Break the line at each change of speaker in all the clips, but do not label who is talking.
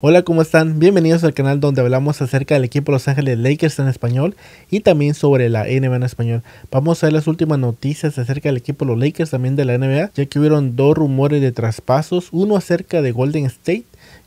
Hola, ¿cómo están? Bienvenidos al canal donde hablamos acerca del equipo Los Ángeles Lakers en español y también sobre la NBA en español. Vamos a ver las últimas noticias acerca del equipo Los Lakers también de la NBA, ya que hubieron dos rumores de traspasos, uno acerca de Golden State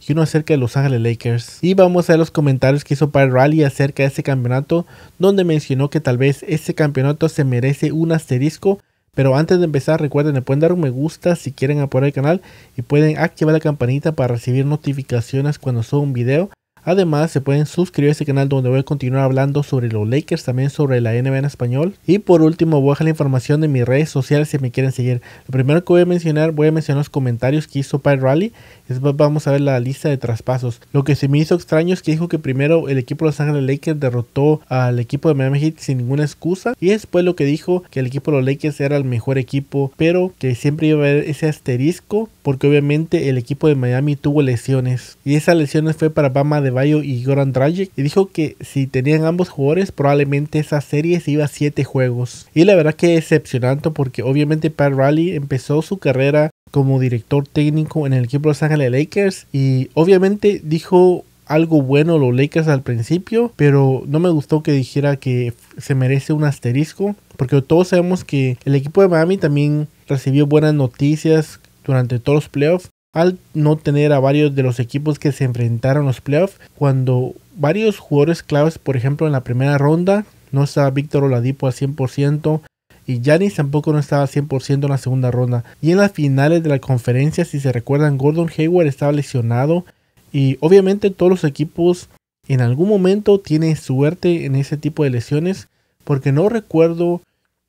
y uno acerca de Los Ángeles Lakers. Y vamos a ver los comentarios que hizo el Rally acerca de ese campeonato, donde mencionó que tal vez ese campeonato se merece un asterisco pero antes de empezar, recuerden, le pueden dar un me gusta si quieren apoyar el canal y pueden activar la campanita para recibir notificaciones cuando suba un video. Además, se pueden suscribir a este canal donde voy a continuar hablando sobre los Lakers, también sobre la NBA en español. Y por último, voy a dejar la información de mis redes sociales si me quieren seguir. Lo primero que voy a mencionar, voy a mencionar los comentarios que hizo Pyre Rally. Después vamos a ver la lista de traspasos. Lo que se me hizo extraño es que dijo que primero el equipo de Los Ángeles Lakers derrotó al equipo de Miami Heat sin ninguna excusa. Y después lo que dijo que el equipo de los Lakers era el mejor equipo, pero que siempre iba a haber ese asterisco porque obviamente el equipo de Miami tuvo lesiones. Y esas lesiones fue para Bama de Bayo y Goran Dragic. Y dijo que si tenían ambos jugadores, probablemente esa serie se iba a 7 juegos. Y la verdad que decepcionante porque obviamente Pat Riley empezó su carrera como director técnico en el equipo de Los Ángeles Lakers. Y obviamente dijo algo bueno los Lakers al principio, pero no me gustó que dijera que se merece un asterisco, porque todos sabemos que el equipo de Miami también recibió buenas noticias durante todos los playoffs al no tener a varios de los equipos que se enfrentaron los playoffs cuando varios jugadores claves, por ejemplo en la primera ronda, no estaba Víctor Oladipo al 100% y Janis tampoco no estaba al 100% en la segunda ronda. Y en las finales de la conferencia, si se recuerdan, Gordon Hayward estaba lesionado y obviamente todos los equipos en algún momento tienen suerte en ese tipo de lesiones porque no recuerdo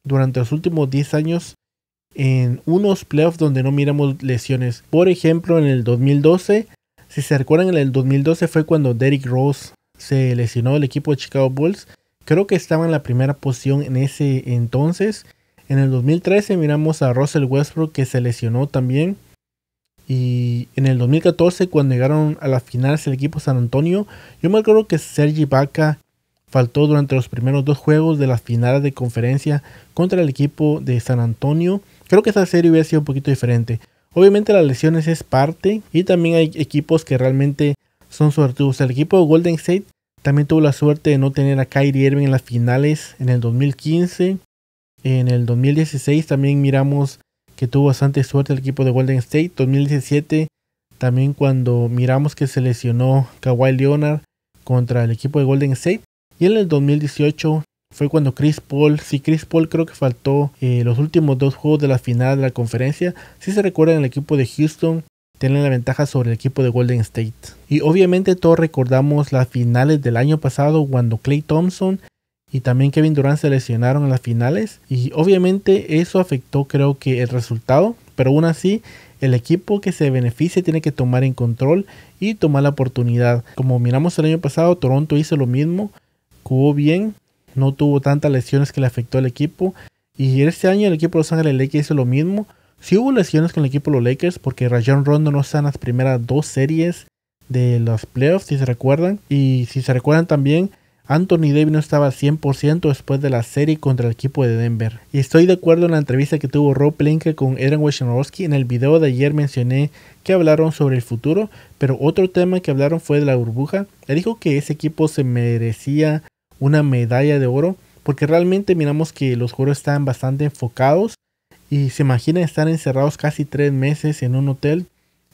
durante los últimos 10 años en unos playoffs donde no miramos lesiones. Por ejemplo, en el 2012, si se recuerdan, en el 2012 fue cuando Derrick Rose se lesionó del equipo de Chicago Bulls. Creo que estaba en la primera posición en ese entonces. En el 2013 miramos a Russell Westbrook que se lesionó también. Y en el 2014 cuando llegaron a las finales el equipo San Antonio, yo me acuerdo que Sergi Baca faltó durante los primeros dos juegos de las finales de conferencia contra el equipo de San Antonio. Creo que esa serie hubiera sido un poquito diferente. Obviamente las lesiones es parte y también hay equipos que realmente son suertudos. El equipo de Golden State también tuvo la suerte de no tener a Kyrie Irving en las finales en el 2015. En el 2016 también miramos que tuvo bastante suerte el equipo de Golden State. 2017 también cuando miramos que se lesionó Kawhi Leonard contra el equipo de Golden State. Y en el 2018 fue cuando Chris Paul, si sí, Chris Paul creo que faltó eh, los últimos dos juegos de la final de la conferencia, si sí se recuerdan el equipo de Houston tiene la ventaja sobre el equipo de Golden State. Y obviamente todos recordamos las finales del año pasado cuando Clay Thompson y también Kevin Durant se lesionaron en las finales y obviamente eso afectó creo que el resultado, pero aún así el equipo que se beneficia tiene que tomar en control y tomar la oportunidad. Como miramos el año pasado, Toronto hizo lo mismo, jugó bien, no tuvo tantas lesiones que le afectó al equipo. Y este año el equipo de Los Ángeles Lakers hizo lo mismo. Sí hubo lesiones con el equipo de los Lakers porque Rajon Rondo no está en las primeras dos series de los playoffs, si se recuerdan. Y si se recuerdan también, Anthony Davis no estaba al 100% después de la serie contra el equipo de Denver. Y estoy de acuerdo en la entrevista que tuvo Rob Pelinka con Aaron Wojnarowski. En el video de ayer mencioné que hablaron sobre el futuro, pero otro tema que hablaron fue de la burbuja. Él dijo que ese equipo se merecía una medalla de oro, porque realmente miramos que los juegos están bastante enfocados y se imaginan estar encerrados casi tres meses en un hotel.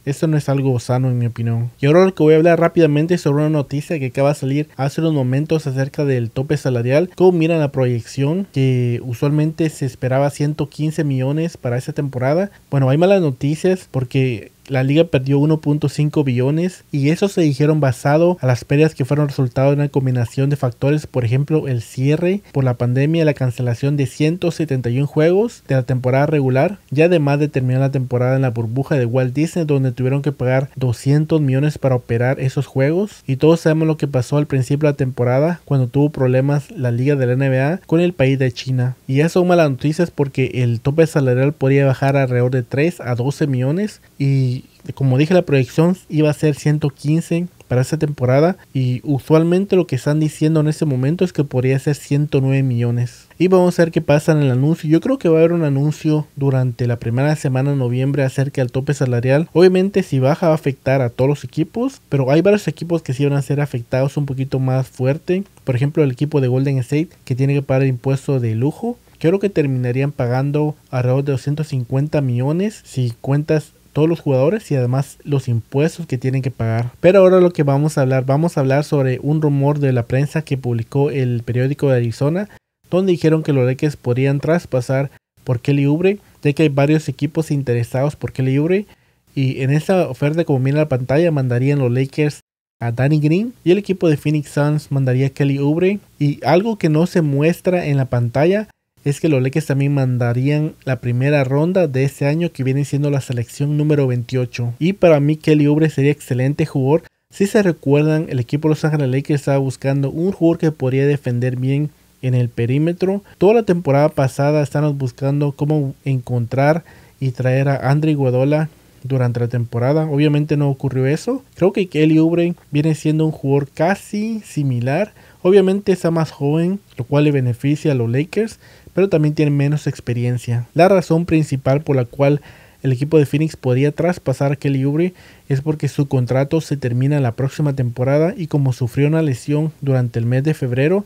Esto no es algo sano en mi opinión. Y ahora lo que voy a hablar rápidamente sobre una noticia que acaba de salir hace unos momentos acerca del tope salarial. Como miran la proyección que usualmente se esperaba 115 millones para esa temporada. Bueno, hay malas noticias porque la liga perdió 1.5 billones y eso se dijeron basado a las pérdidas que fueron resultado de una combinación de factores, por ejemplo, el cierre por la pandemia, la cancelación de 171 juegos de la temporada regular y además de terminar la temporada en la burbuja de Walt Disney donde tuvieron que pagar 200 millones para operar esos juegos y todos sabemos lo que pasó al principio de la temporada cuando tuvo problemas la liga de la NBA con el país de China y eso son malas noticias porque el tope salarial podría bajar alrededor de 3 a 12 millones y como dije la proyección iba a ser 115 para esta temporada y usualmente lo que están diciendo en este momento es que podría ser 109 millones. Y vamos a ver qué pasa en el anuncio. Yo creo que va a haber un anuncio durante la primera semana de noviembre acerca del tope salarial. Obviamente si baja va a afectar a todos los equipos, pero hay varios equipos que sí van a ser afectados un poquito más fuerte. Por ejemplo el equipo de Golden State que tiene que pagar el impuesto de lujo creo que terminarían pagando alrededor de 250 millones si cuentas todos los jugadores y además los impuestos que tienen que pagar. Pero ahora lo que vamos a hablar, vamos a hablar sobre un rumor de la prensa que publicó el periódico de Arizona, donde dijeron que los Lakers podrían traspasar por Kelly Oubre, ya que hay varios equipos interesados por Kelly Oubre y en esa oferta como en la pantalla mandarían los Lakers a Danny Green y el equipo de Phoenix Suns mandaría a Kelly Oubre y algo que no se muestra en la pantalla es que los Lakers también mandarían la primera ronda de este año que viene siendo la selección número 28. Y para mí Kelly Oubre sería excelente jugador. Si se recuerdan, el equipo Los Ángeles Lakers estaba buscando un jugador que podría defender bien en el perímetro. Toda la temporada pasada estamos buscando cómo encontrar y traer a Andre Guadola durante la temporada. Obviamente no ocurrió eso. Creo que Kelly Oubre viene siendo un jugador casi similar. Obviamente está más joven, lo cual le beneficia a los Lakers, pero también tiene menos experiencia. La razón principal por la cual el equipo de Phoenix podría traspasar a Kelly Oubre es porque su contrato se termina la próxima temporada y como sufrió una lesión durante el mes de febrero,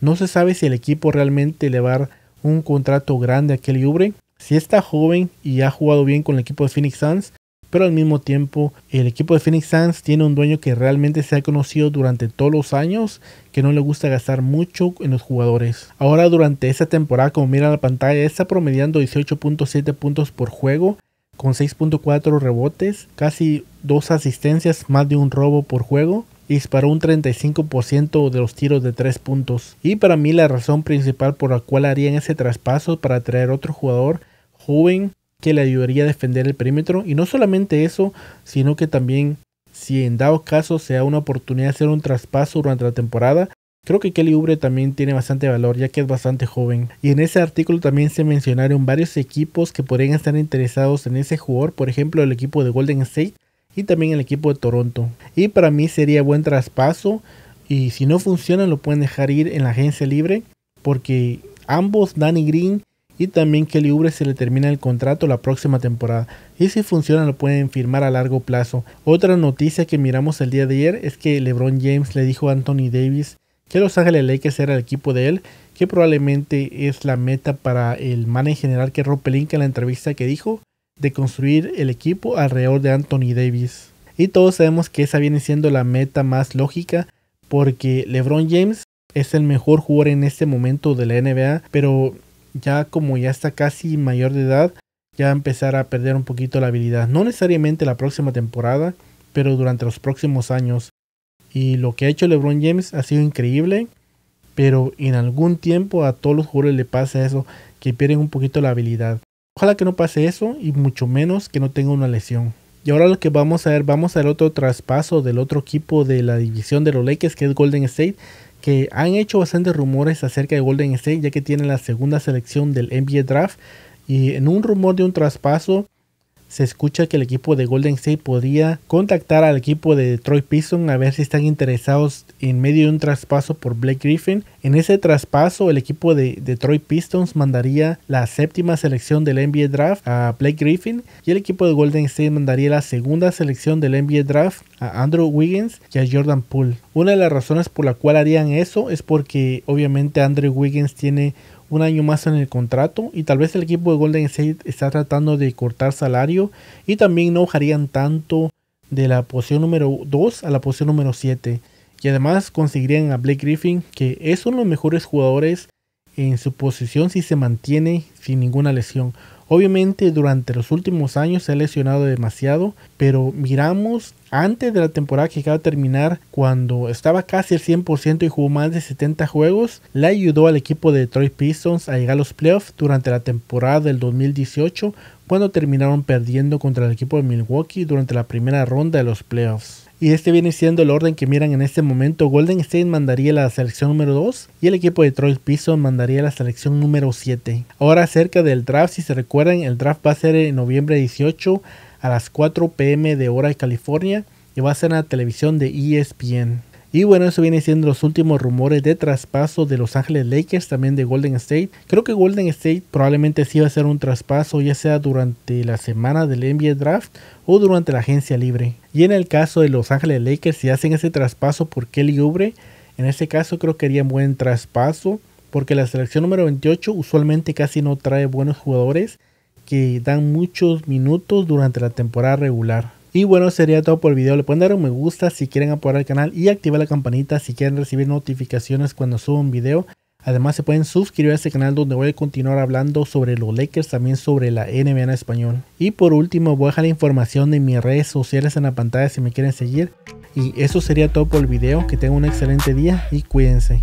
no se sabe si el equipo realmente le va a dar un contrato grande a Kelly Oubre. Si está joven y ha jugado bien con el equipo de Phoenix Suns, pero al mismo tiempo el equipo de Phoenix Suns tiene un dueño que realmente se ha conocido durante todos los años, que no le gusta gastar mucho en los jugadores. Ahora durante esa temporada, como mira la pantalla, está promediando 18.7 puntos por juego, con 6.4 rebotes, casi dos asistencias, más de un robo por juego, Y disparó un 35% de los tiros de 3 puntos. Y para mí la razón principal por la cual harían ese traspaso para traer otro jugador joven que le ayudaría a defender el perímetro. Y no solamente eso, sino que también si en dado caso sea una oportunidad de hacer un traspaso durante la temporada, creo que Kelly Ubre también tiene bastante valor ya que es bastante joven. Y en ese artículo también se mencionaron varios equipos que podrían estar interesados en ese jugador, por ejemplo el equipo de Golden State y también el equipo de Toronto. Y para mí sería buen traspaso y si no funciona lo pueden dejar ir en la agencia libre porque ambos Danny Green y también que Liubre se le termina el contrato la próxima temporada y si funciona lo pueden firmar a largo plazo. Otra noticia que miramos el día de ayer es que LeBron James le dijo a Anthony Davis que Los Ángeles que era el equipo de él, que probablemente es la meta para el en general que link en la entrevista que dijo de construir el equipo alrededor de Anthony Davis. Y todos sabemos que esa viene siendo la meta más lógica porque LeBron James es el mejor jugador en este momento de la NBA, pero ya como ya está casi mayor de edad, ya empezar a perder un poquito la habilidad. No necesariamente la próxima temporada, pero durante los próximos años. Y lo que ha hecho LeBron James ha sido increíble, pero en algún tiempo a todos los jugadores le pasa eso, que pierden un poquito la habilidad. Ojalá que no pase eso y mucho menos que no tenga una lesión. Y ahora lo que vamos a ver, vamos a ver otro traspaso del otro equipo de la división de los Lakers, que es Golden State, que han hecho bastantes rumores acerca de Golden State, ya que tienen la segunda selección del NBA Draft. Y en un rumor de un traspaso, se escucha que el equipo de Golden State podría contactar al equipo de Detroit Pistons a ver si están interesados en medio de un traspaso por Blake Griffin. En ese traspaso, el equipo de Detroit Pistons mandaría la séptima selección del NBA Draft a Blake Griffin y el equipo de Golden State mandaría la segunda selección del NBA Draft a Andrew Wiggins y a Jordan Poole. Una de las razones por la cual harían eso es porque obviamente Andrew Wiggins tiene un año más en el contrato y tal vez el equipo de Golden State está tratando de cortar salario y también no bajarían tanto de la posición número 2 a la posición número 7 y además conseguirían a Blake Griffin que es uno de los mejores jugadores en su posición si se mantiene sin ninguna lesión. Obviamente durante los últimos años se ha lesionado demasiado, pero miramos antes de la temporada que acaba de terminar, cuando estaba casi al 100% y jugó más de 70 juegos, le ayudó al equipo de Detroit Pistons a llegar a los playoffs durante la temporada del 2018, cuando terminaron perdiendo contra el equipo de Milwaukee durante la primera ronda de los playoffs. Y este viene siendo el orden que miran en este momento. Golden State mandaría la selección número 2 y el equipo de Detroit Pistons mandaría la selección número 7. Ahora acerca del draft, si se recuerda el draft va a ser en noviembre 18 a las 4 pm de hora de California y va a ser en la televisión de ESPN. Y bueno, eso viene siendo los últimos rumores de traspaso de Los Ángeles Lakers, también de Golden State. Creo que Golden State probablemente sí va a ser un traspaso, ya sea durante la semana del NBA Draft o durante la agencia libre. Y en el caso de Los Ángeles Lakers, si hacen ese traspaso por Kelly Oubre, en ese caso creo que un buen traspaso, porque la selección número 28 usualmente casi no trae buenos jugadores que dan muchos minutos durante la temporada regular. Y bueno, sería todo por el video. Le pueden dar un me gusta si quieren apoyar el canal y activar la campanita si quieren recibir notificaciones cuando subo un video. Además se pueden suscribir a este canal donde voy a continuar hablando sobre los Lakers, también sobre la NBA en español. Y por último voy a dejar la información de mis redes sociales en la pantalla si me quieren seguir. Y eso sería todo por el video. Que tengan un excelente día y cuídense.